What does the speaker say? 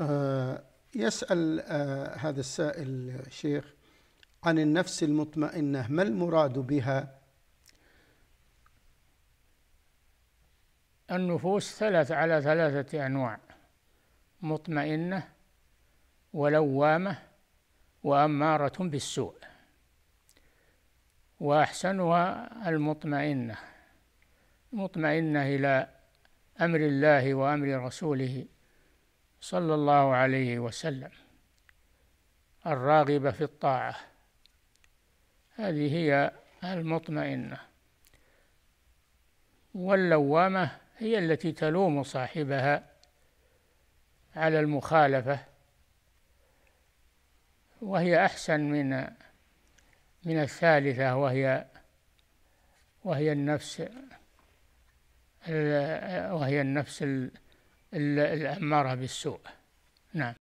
آه، يسأل آه، هذا السائل شيخ عن النفس المطمئنة ما المراد بها؟ النفوس ثلاث على ثلاثة أنواع مطمئنة ولوامة وأمارة بالسوء وأحسنها المطمئنة مطمئنة إلى أمر الله وأمر رسوله صلى الله عليه وسلم الراغبة في الطاعة هذه هي المطمئنة واللوامة هي التي تلوم صاحبها على المخالفة وهي أحسن من من الثالثة وهي وهي النفس وهي النفس الأمارة بالسوء نعم